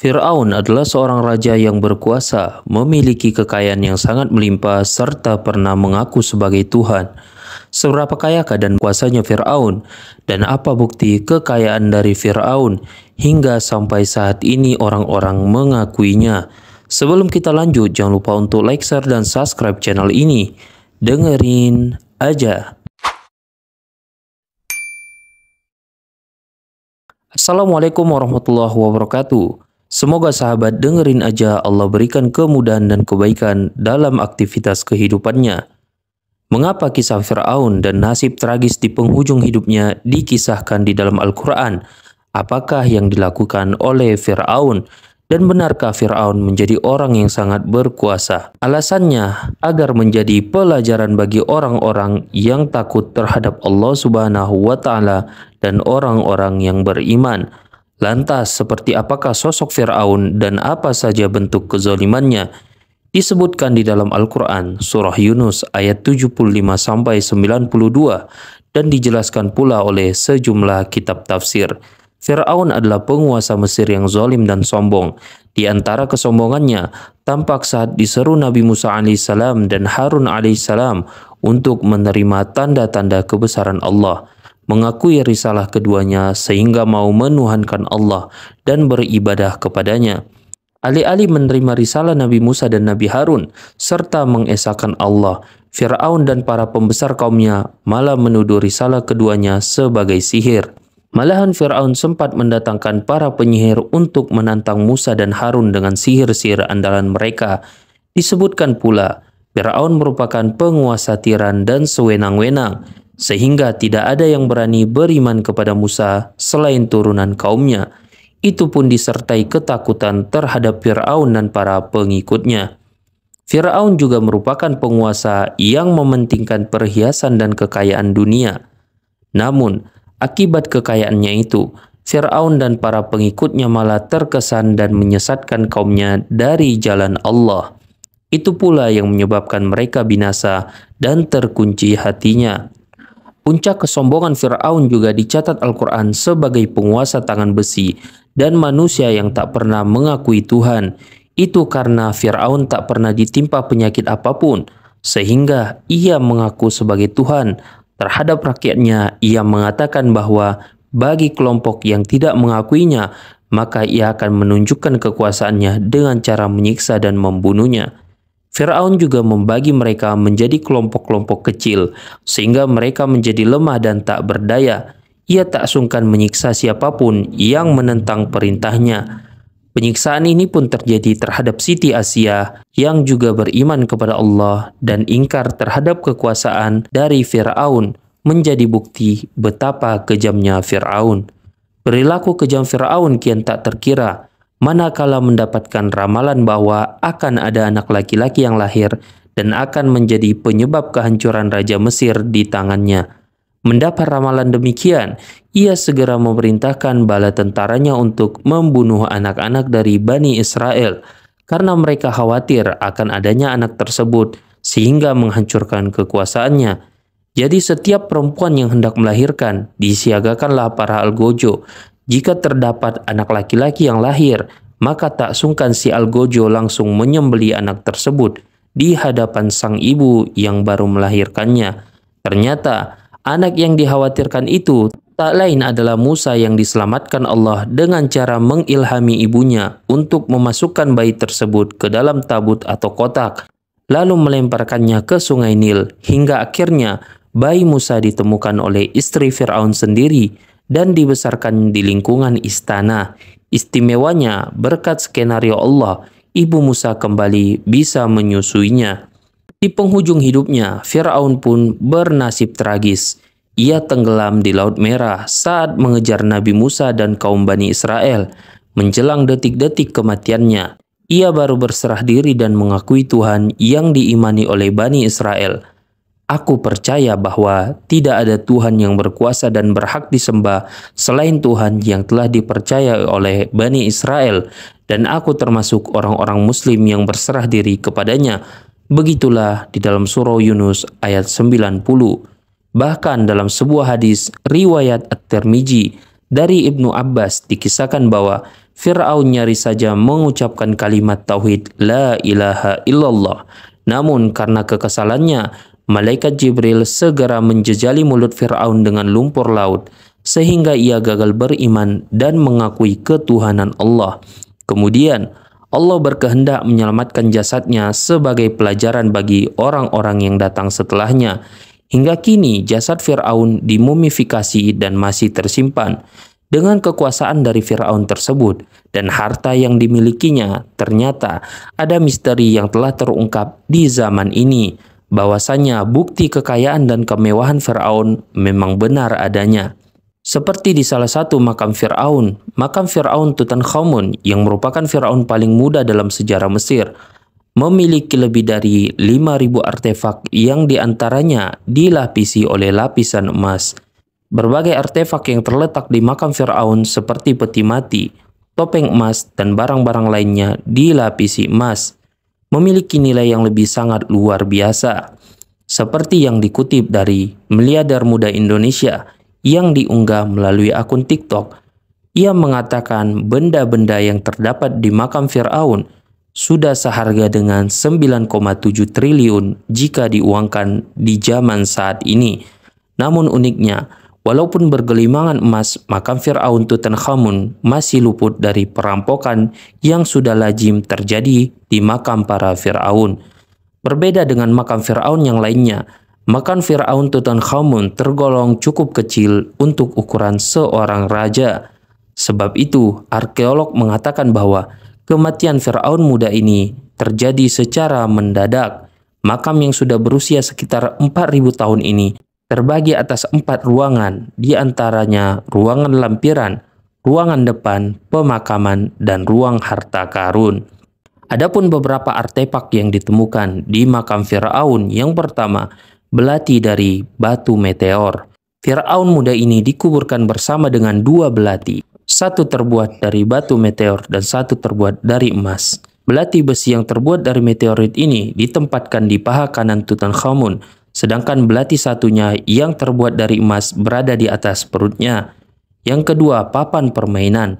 Fir'aun adalah seorang raja yang berkuasa, memiliki kekayaan yang sangat melimpah, serta pernah mengaku sebagai Tuhan. Seberapa kayakah dan kuasanya Fir'aun? Dan apa bukti kekayaan dari Fir'aun? Hingga sampai saat ini orang-orang mengakuinya. Sebelum kita lanjut, jangan lupa untuk like, share, dan subscribe channel ini. Dengerin aja. Assalamualaikum warahmatullahi wabarakatuh. Semoga sahabat dengerin aja Allah berikan kemudahan dan kebaikan dalam aktivitas kehidupannya. Mengapa kisah Fir'aun dan nasib tragis di penghujung hidupnya dikisahkan di dalam Al-Quran? Apakah yang dilakukan oleh Fir'aun? Dan benarkah Fir'aun menjadi orang yang sangat berkuasa? Alasannya agar menjadi pelajaran bagi orang-orang yang takut terhadap Allah Subhanahu wa Ta'ala dan orang-orang yang beriman. Lantas, seperti apakah sosok Fir'aun dan apa saja bentuk kezolimannya? Disebutkan di dalam Al-Quran, Surah Yunus ayat 75-92 dan dijelaskan pula oleh sejumlah kitab tafsir. Fir'aun adalah penguasa Mesir yang zolim dan sombong. Di antara kesombongannya, tampak saat diseru Nabi Musa alaihissalam dan Harun alaihissalam untuk menerima tanda-tanda kebesaran Allah – mengakui risalah keduanya sehingga mau menuhankan Allah dan beribadah kepadanya. Alih-alih menerima risalah Nabi Musa dan Nabi Harun serta mengesahkan Allah, Firaun dan para pembesar kaumnya malah menuduh risalah keduanya sebagai sihir. Malahan Firaun sempat mendatangkan para penyihir untuk menantang Musa dan Harun dengan sihir-sihir andalan mereka. Disebutkan pula, Firaun merupakan penguasa tiran dan sewenang-wenang sehingga tidak ada yang berani beriman kepada Musa selain turunan kaumnya. Itu pun disertai ketakutan terhadap Firaun dan para pengikutnya. Firaun juga merupakan penguasa yang mementingkan perhiasan dan kekayaan dunia. Namun, akibat kekayaannya itu, Firaun dan para pengikutnya malah terkesan dan menyesatkan kaumnya dari jalan Allah. Itu pula yang menyebabkan mereka binasa dan terkunci hatinya. Puncak kesombongan Fir'aun juga dicatat Al-Quran sebagai penguasa tangan besi dan manusia yang tak pernah mengakui Tuhan. Itu karena Fir'aun tak pernah ditimpa penyakit apapun, sehingga ia mengaku sebagai Tuhan. Terhadap rakyatnya, ia mengatakan bahwa bagi kelompok yang tidak mengakuinya, maka ia akan menunjukkan kekuasaannya dengan cara menyiksa dan membunuhnya. Firaun juga membagi mereka menjadi kelompok-kelompok kecil, sehingga mereka menjadi lemah dan tak berdaya. Ia tak sungkan menyiksa siapapun yang menentang perintahnya. Penyiksaan ini pun terjadi terhadap Siti Asia yang juga beriman kepada Allah dan ingkar terhadap kekuasaan dari Firaun menjadi bukti betapa kejamnya Firaun. Perilaku kejam Firaun kian tak terkira manakala mendapatkan ramalan bahwa akan ada anak laki-laki yang lahir dan akan menjadi penyebab kehancuran Raja Mesir di tangannya. Mendapat ramalan demikian, ia segera memerintahkan bala tentaranya untuk membunuh anak-anak dari Bani Israel karena mereka khawatir akan adanya anak tersebut sehingga menghancurkan kekuasaannya. Jadi setiap perempuan yang hendak melahirkan, disiagakanlah para algojo jika terdapat anak laki-laki yang lahir, maka tak sungkan si Algojo langsung menyembeli anak tersebut di hadapan sang ibu yang baru melahirkannya. Ternyata, anak yang dikhawatirkan itu tak lain adalah Musa yang diselamatkan Allah dengan cara mengilhami ibunya untuk memasukkan bayi tersebut ke dalam tabut atau kotak, lalu melemparkannya ke sungai Nil hingga akhirnya bayi Musa ditemukan oleh istri Fir'aun sendiri dan dibesarkan di lingkungan istana. Istimewanya, berkat skenario Allah, ibu Musa kembali bisa menyusuinya. Di penghujung hidupnya, Firaun pun bernasib tragis. Ia tenggelam di Laut Merah saat mengejar Nabi Musa dan kaum Bani Israel. Menjelang detik-detik kematiannya, ia baru berserah diri dan mengakui Tuhan yang diimani oleh Bani Israel. Aku percaya bahwa tidak ada Tuhan yang berkuasa dan berhak disembah selain Tuhan yang telah dipercaya oleh Bani Israel, dan aku termasuk orang-orang Muslim yang berserah diri kepadanya. Begitulah di dalam Surah Yunus ayat 90. Bahkan dalam sebuah hadis riwayat at tirmidzi dari Ibnu Abbas dikisahkan bahwa Fir'aun nyaris saja mengucapkan kalimat tauhid la ilaha illallah. Namun karena kekesalannya, Malaikat Jibril segera menjejali mulut Fir'aun dengan lumpur laut, sehingga ia gagal beriman dan mengakui ketuhanan Allah. Kemudian, Allah berkehendak menyelamatkan jasadnya sebagai pelajaran bagi orang-orang yang datang setelahnya. Hingga kini, jasad Fir'aun dimumifikasi dan masih tersimpan. Dengan kekuasaan dari Firaun tersebut dan harta yang dimilikinya, ternyata ada misteri yang telah terungkap di zaman ini bahwasanya bukti kekayaan dan kemewahan Firaun memang benar adanya. Seperti di salah satu makam Firaun, makam Firaun Tutankhamun yang merupakan Firaun paling muda dalam sejarah Mesir, memiliki lebih dari 5000 artefak yang diantaranya dilapisi oleh lapisan emas. Berbagai artefak yang terletak di makam Firaun seperti peti mati, topeng emas, dan barang-barang lainnya dilapisi emas memiliki nilai yang lebih sangat luar biasa. Seperti yang dikutip dari Meliadar muda Indonesia yang diunggah melalui akun TikTok, ia mengatakan benda-benda yang terdapat di makam Fir'aun sudah seharga dengan 9,7 triliun jika diuangkan di zaman saat ini. Namun uniknya, Walaupun bergelimangan emas, makam Fir'aun Tutankhamun masih luput dari perampokan yang sudah lazim terjadi di makam para Fir'aun. Berbeda dengan makam Fir'aun yang lainnya, makam Fir'aun Tutankhamun tergolong cukup kecil untuk ukuran seorang raja. Sebab itu, arkeolog mengatakan bahwa kematian Fir'aun muda ini terjadi secara mendadak. Makam yang sudah berusia sekitar 4000 tahun ini terbagi atas empat ruangan, diantaranya ruangan lampiran, ruangan depan, pemakaman, dan ruang harta karun. Adapun beberapa artefak yang ditemukan di makam Firaun yang pertama, belati dari batu meteor. Firaun muda ini dikuburkan bersama dengan dua belati, satu terbuat dari batu meteor dan satu terbuat dari emas. Belati besi yang terbuat dari meteorit ini ditempatkan di paha kanan Tutankhamun sedangkan belati satunya yang terbuat dari emas berada di atas perutnya. Yang kedua, papan permainan.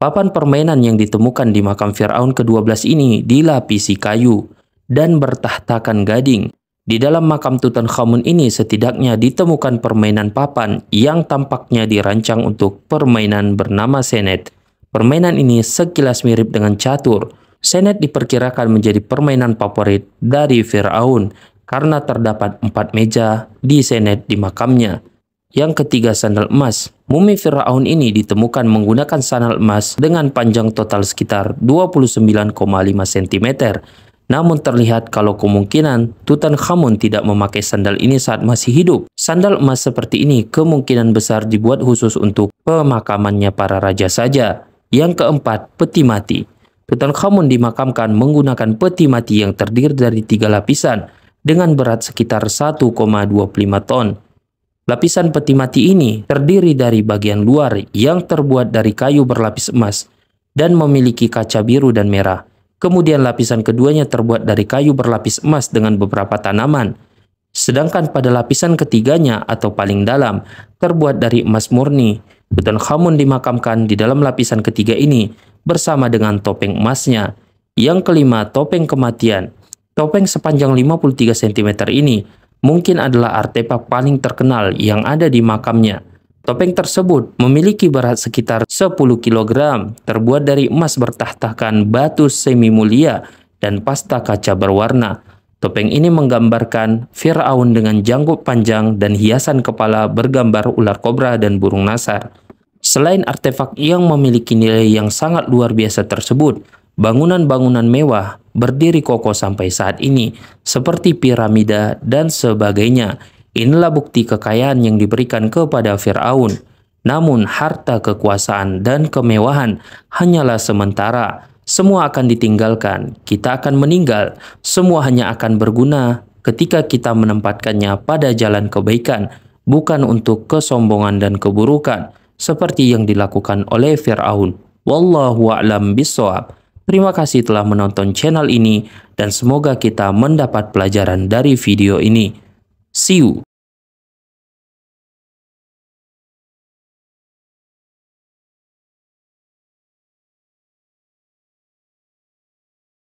Papan permainan yang ditemukan di makam Fir'aun ke-12 ini dilapisi kayu dan bertahtakan gading. Di dalam makam Tutankhamun ini setidaknya ditemukan permainan papan yang tampaknya dirancang untuk permainan bernama Senet. Permainan ini sekilas mirip dengan catur. Senet diperkirakan menjadi permainan favorit dari Fir'aun karena terdapat empat meja di senet di makamnya. Yang ketiga sandal emas. Mumi Fir'aun ini ditemukan menggunakan sandal emas dengan panjang total sekitar 29,5 cm. Namun terlihat kalau kemungkinan Tutankhamun tidak memakai sandal ini saat masih hidup. Sandal emas seperti ini kemungkinan besar dibuat khusus untuk pemakamannya para raja saja. Yang keempat, peti mati. Tutankhamun dimakamkan menggunakan peti mati yang terdiri dari tiga lapisan dengan berat sekitar 1,25 ton. Lapisan peti mati ini terdiri dari bagian luar yang terbuat dari kayu berlapis emas dan memiliki kaca biru dan merah. Kemudian lapisan keduanya terbuat dari kayu berlapis emas dengan beberapa tanaman. Sedangkan pada lapisan ketiganya atau paling dalam terbuat dari emas murni. Tutankhamun dimakamkan di dalam lapisan ketiga ini bersama dengan topeng emasnya. Yang kelima, topeng kematian Topeng sepanjang 53 cm ini mungkin adalah artefak paling terkenal yang ada di makamnya. Topeng tersebut memiliki berat sekitar 10 kg, terbuat dari emas bertahtakan batu semi mulia dan pasta kaca berwarna. Topeng ini menggambarkan Fir'aun dengan janggut panjang dan hiasan kepala bergambar ular kobra dan burung nasar. Selain artefak yang memiliki nilai yang sangat luar biasa tersebut, bangunan-bangunan mewah berdiri kokoh sampai saat ini, seperti piramida dan sebagainya. Inilah bukti kekayaan yang diberikan kepada Firaun. Namun, harta kekuasaan dan kemewahan hanyalah sementara. Semua akan ditinggalkan, kita akan meninggal, semua hanya akan berguna ketika kita menempatkannya pada jalan kebaikan, bukan untuk kesombongan dan keburukan, seperti yang dilakukan oleh Firaun. Wallahu a'lam bishawab. Terima kasih telah menonton channel ini dan semoga kita mendapat pelajaran dari video ini. See you!